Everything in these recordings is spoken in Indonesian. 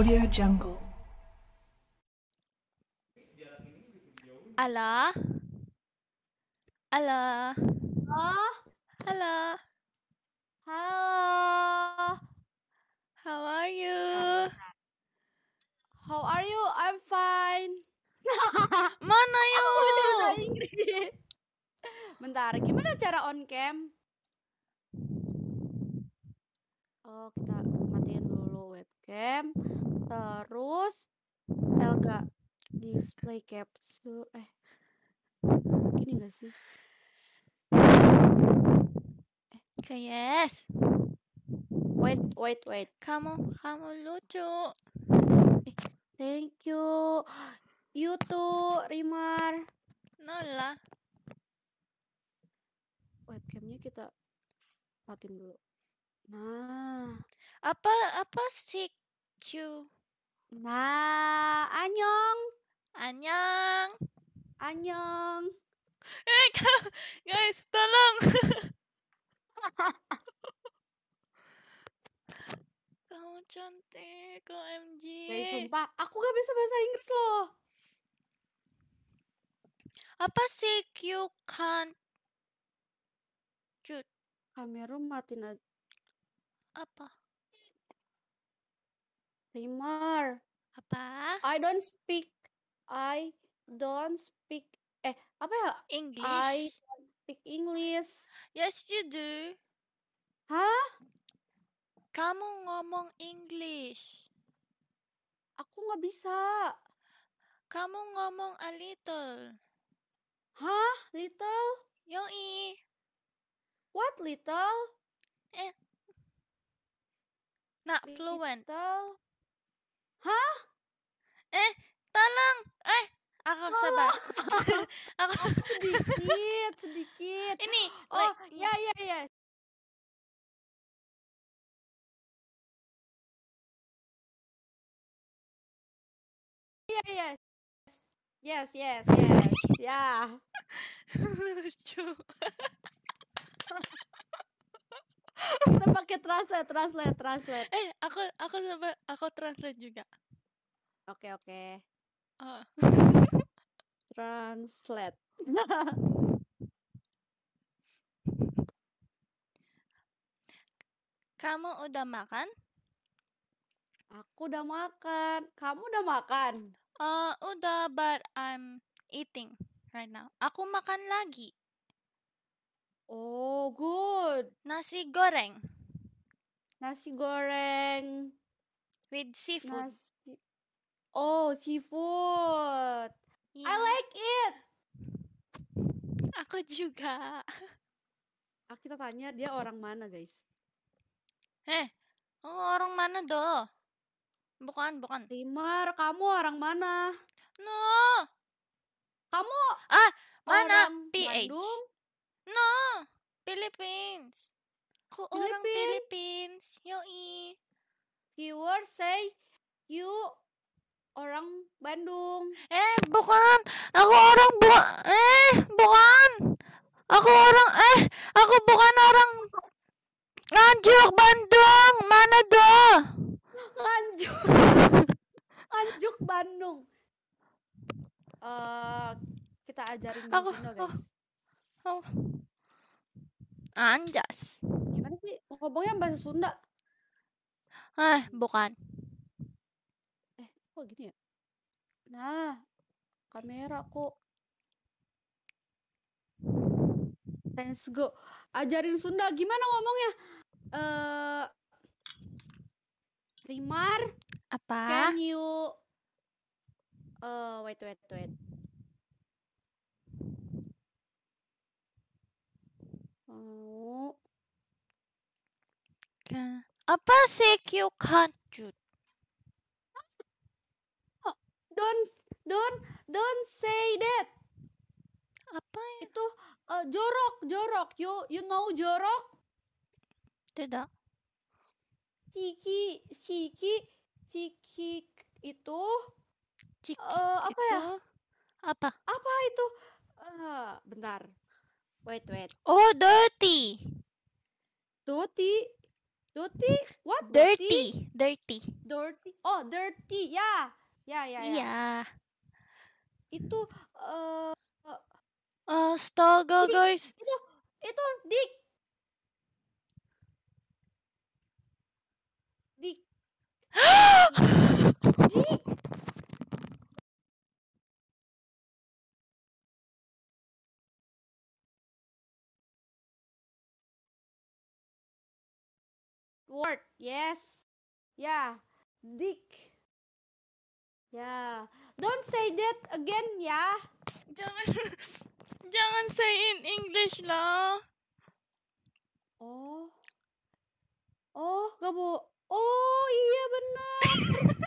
Audio Jungle. Halo? Halo? Oh. Hello. Hello. How are you? How are you? I'm fine. Mana you? Inggris. Bentar, gimana cara on cam? Oh, kita matiin dulu webcam terus Elga display capsule eh gini gak sih eh yes wait wait wait kamu kamu lucu eh, thank you you too Rimar Nola webcamnya kita matiin dulu nah apa apa sih Q Nah, Anyong. Anyong. Anyong. Eh, guys, tolong. Kamu cantik, OMG. Guys, sumpah, aku gak bisa bahasa Inggris loh. Apa sih Q can't Kamera matiin aja. Apa? Rimar. Apa? I don't speak. I don't speak. Eh, apa ya? English. I don't speak English. Yes, you do. Hah? Kamu ngomong English. Aku nggak bisa. Kamu ngomong a little. Hah? Little? Yoi. What little? Eh. Not fluent. Little? Hah? Eh, tolong. Eh, aku oh. sabar. aku sedikit, sedikit. Ini. Oh, like, ya ya ya. Iya, Yes, iya. yes, yes. yes. Ya. Yeah. Lucu kita pakai translate translate translate eh aku aku sama aku translate juga oke oke oh. translate kamu udah makan aku udah makan kamu udah makan uh, udah but I'm eating right now aku makan lagi Oh, good. Nasi goreng. Nasi goreng with seafood. Nasi... Oh, seafood. Yeah. I iya. like it. Aku juga. Aku ah, kita tanya dia orang mana, guys? Eh, oh, orang mana doh? Bukan, bukan. Timar, kamu orang mana? No. Kamu ah, mana? PH. Bandung? No! Philippines! Ako orang Philippines. Yoi. Viewer say you orang Bandung. Eh, bukan. Aku orang bu eh, bukan. Aku orang eh, aku bukan orang Nganjuk Bandung. Mana doh? Nganjuk. Nganjuk Bandung. Uh, kita ajarin aku, Sino, oh, guys. Oh. Oh. Anjas. Gimana sih? Ngomongnya bahasa Sunda. Eh, bukan. Eh, kok gini ya? Nah, kamera kok. Let's go. Ajarin Sunda gimana ngomongnya? Eh uh, Rimar, apa? Can you uh, wait wait wait. apa sih you can't do? Oh, don don't don't don't say that. Apa ya? Itu uh, jorok, jorok. You you know jorok? Tidak. ciki ciki ciki itu ciki uh, apa ya? itu? ya? Apa? Apa itu? Uh, bentar. Wait, wait. Oh, dirty. Dirty? Dirty? What? Dirty. Dirty. Dirty. Oh, dirty. Yeah. Yeah, yeah, yeah. Yeah. Itu, uh, uh, Astaga, guys. Ito, ito, dick. word yes yeah dick yeah don't say that again yeah jangan jangan say in English lah oh oh gak oh iya benar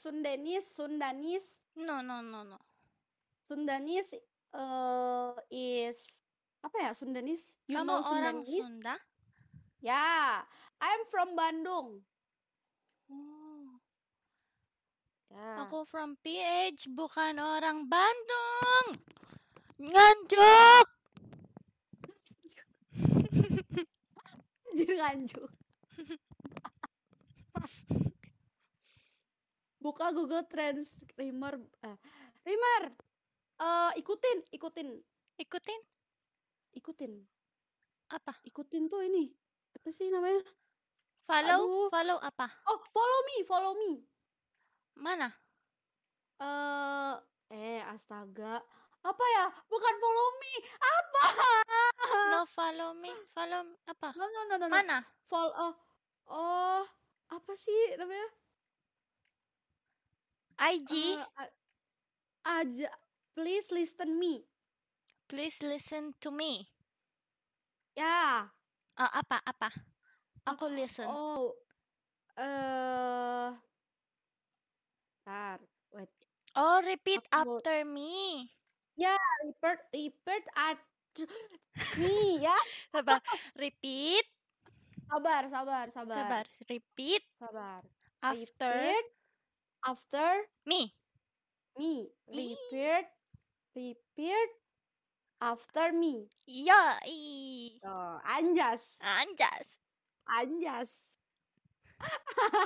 Sundanis, Sundanis, No, no, no, no. Sundanis uh, eh, is apa ya Sundanis? You Kamu know orang Sundanese? Sunda? Ya, yeah. I'm from Bandung. Oh. Yeah. Aku from PH, bukan orang Bandung. Nganjuk. Jangan nganjuk. buka Google Trends Rimer uh, Rimer uh, ikutin ikutin ikutin ikutin apa ikutin tuh ini apa sih namanya follow Aduh. follow apa oh follow me follow me mana eh uh, eh astaga apa ya bukan follow me apa no follow me follow apa no no no no, no. mana follow oh, eh, oh apa sih namanya IG. Uh, eh, aja, please listen me. Please listen to me. Ya. Yeah. Oh, uh, apa apa? Aku uh, listen. Oh. Eh. Uh, tar, wait. Oh, repeat Aku after me. Ya, yeah, repeat repeat after me ya. sabar, repeat. Sabar, sabar, sabar. Sabar, repeat. Sabar. After repeat after me me repeat repeat after me iya oh, anjas anjas anjas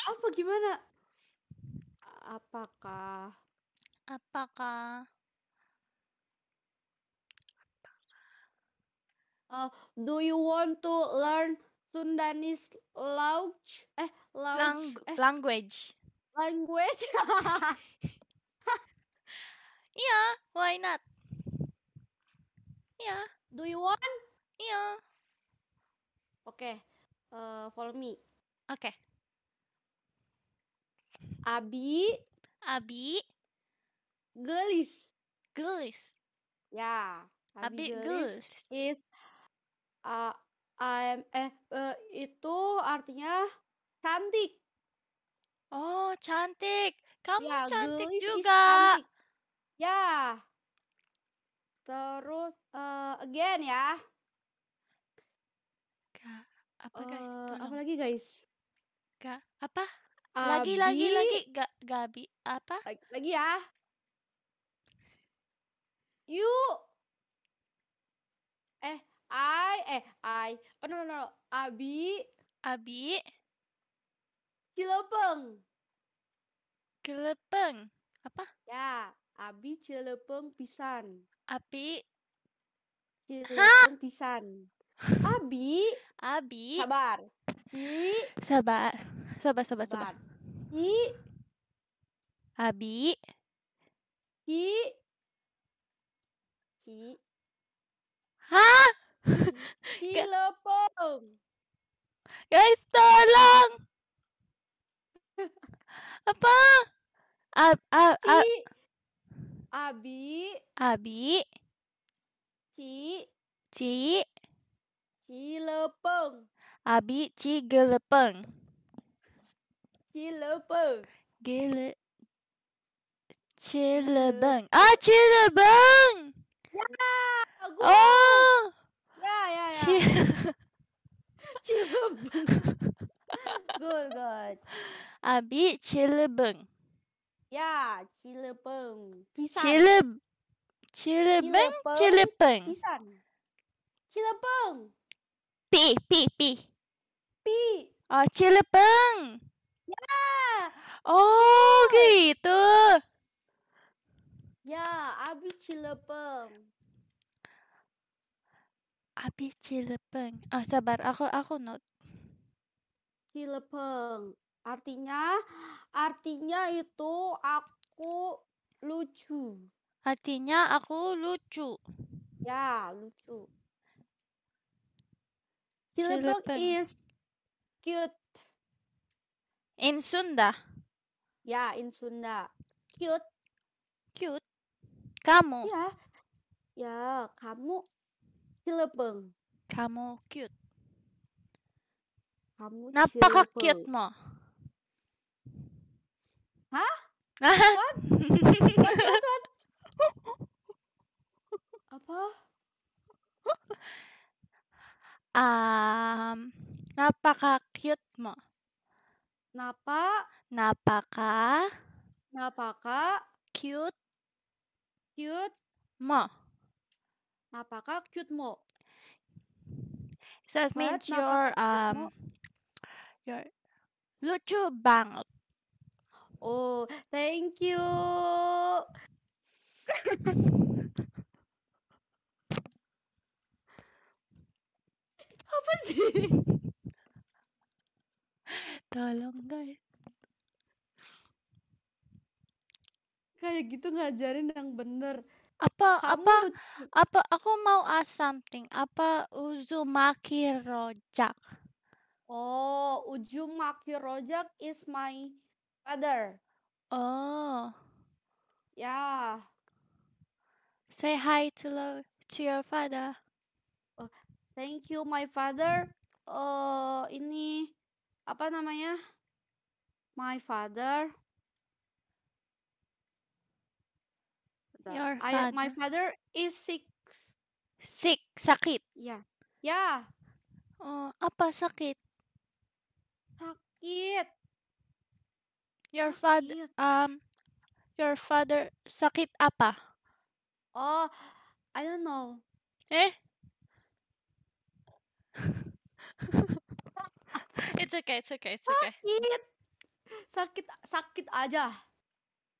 apa gimana apakah apakah apakah oh, uh, do you want to learn Sundanese Lauch eh Lauch Lang eh. language language Iya, yeah, why not? Iya. Yeah. Do you want? Iya. Yeah. Oke, okay. uh, follow me. Oke. Okay. Abi. Abi. Gelis. Gelis. Ya. Yeah, Abi, Abi gelis, gelis is uh, I'm eh, uh, itu artinya cantik. Oh, cantik. Kamu ya, cantik juga. Ya. Terus uh, again ya. apa guys? Uh, apa lagi guys? Gak apa? Lagi lagi lagi gak Gabi apa? Lagi, lagi ya. Yuk. I eh I oh no no no Abi Abi Cilepeng Cilepeng apa ya Abi Cilepeng pisan Abi Cilepeng pisan Abi Abi sabar Ci sabar sabar sabar sabar Ci Abi Ci Ci Hah? Kilopong. Guys, tolong. Apa? Ab, ab, ab. Ci. Abi. Abi. Ci. Ci. Cilepeng. Abi cigelepeng. Cilepeng. gele, Cilebeng. Ah, Cilebeng. Ya, yeah, oh. Ya, ya, ya. Cilebeng. good, good. Abi Cilebeng. Ya, Cilebeng. Pisang. beng, Cilebeng, Cilebeng. Pisang. Cilebeng. Pi, pi, pi. Pi. Oh, Cilebeng. Ya. Oh, gitu. Ya, Abi Cilebeng. Abi Cilepeng. Oh, sabar, aku aku note. Cilepeng. Artinya artinya itu aku lucu. Artinya aku lucu. Ya, lucu. Cilepeng, Cilepeng. is cute. In Sunda. Ya, in Sunda. Cute. Cute. Kamu. Ya. Ya, kamu Cilepeng. Kamu cute. Kamu Napa cilepeng. cute mo. Hah? What? what? what? what? Apa? Um, napaka cute mo. Napa? Napaka. Napaka. Cute. Cute. Mo apakah cute mo. So it means your um your lucu banget. Oh, thank you. Apa sih? Tolong guys. Kayak gitu ngajarin yang bener apa Kamu... apa apa aku mau ask something apa uzumaki rojak oh uzumaki rojak is my father oh yeah say hi to love to your father oh, thank you my father uh ini apa namanya my father Your I, father. my father is sick. Sick, sakit. Yeah. Yeah. Oh, apa sakit? sakit. Your father um your father sakit apa? Oh, I don't know. Eh? it's okay, it's okay, it's okay. Sakit. Sakit sakit aja.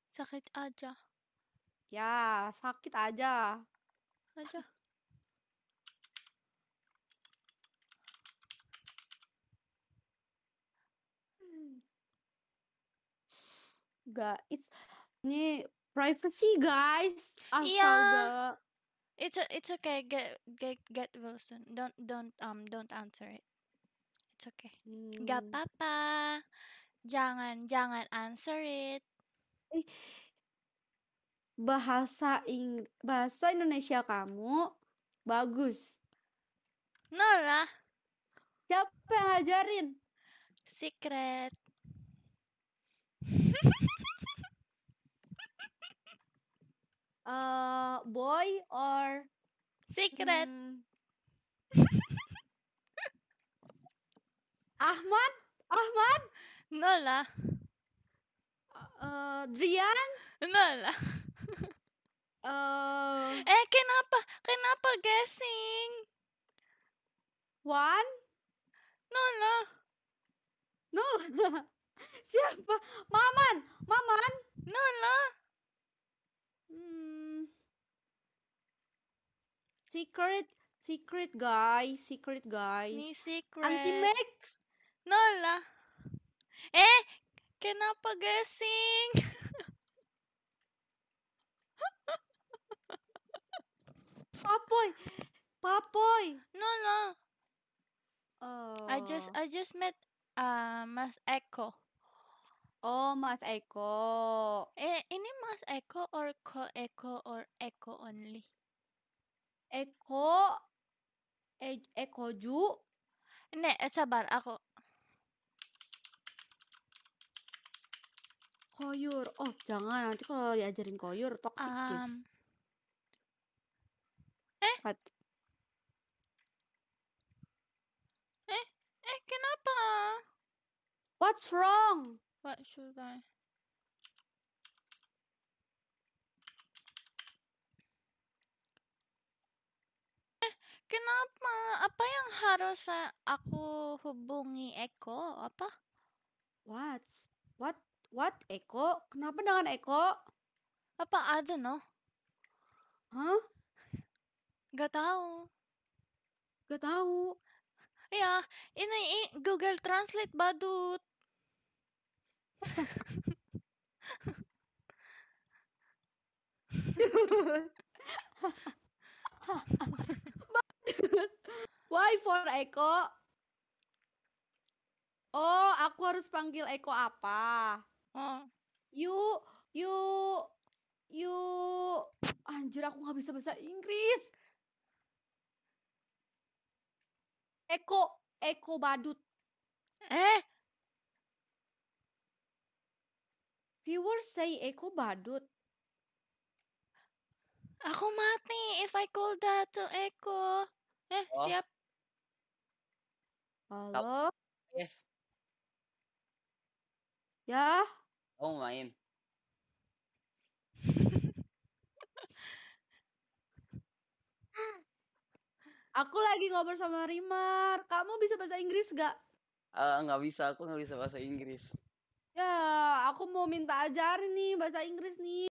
Sakit aja. Ya, sakit aja. Aja. its ini privacy guys. Iya. Astaga. Iya. It's a, it's okay. Get get get Wilson. Don't don't um don't answer it. It's okay. Hmm. Gak apa-apa. Jangan jangan answer it. Eh, bahasa Ing bahasa Indonesia kamu bagus. Nola. Siapa yang ngajarin? Secret. uh, boy or secret? Hmm. Ahmad? Ahmad? Nola. Uh, eh, Drian? Nola. Uh, eh kenapa? Kenapa gasing? One? Nola. Nola. Siapa? Maman. Maman. Nola. Hmm. Secret, secret guys, secret guys. Ni secret. Antimex. Eh, kenapa gasing? Papoy. Papoy. No, no. Oh. I just I just met uh, Mas Eko. Oh, Mas Eko. Eh, ini Mas Eko or Ko Eko or Eko only? Eko e Eko Ju. Nek, eh, sabar aku. Koyur. Oh, jangan nanti kalau diajarin koyur toksik, um, Eh? Hat eh? Eh, kenapa? What's wrong? What should I? Eh, kenapa? Apa yang harus aku hubungi Eko? Apa? What? What? What? Eko? Kenapa dengan Eko? Apa? I don't know. Huh? Gak tahu. Gak tahu. Iya, ini Google Translate badut. Why for Eko? Oh, aku harus panggil Eko apa? Oh. You, you, you. Anjir, aku nggak bisa bahasa Inggris. Eko Eko Badut. Eh? Viewers say Eko Badut. Aku mati if I call that to Eko. Eh, Halo? siap. Halo? Yes. Ya? Oh, main? Aku lagi ngobrol sama Rimar. Kamu bisa bahasa Inggris gak? Uh, eh, nggak bisa, aku nggak bisa bahasa Inggris. Ya, aku mau minta ajarin nih bahasa Inggris nih.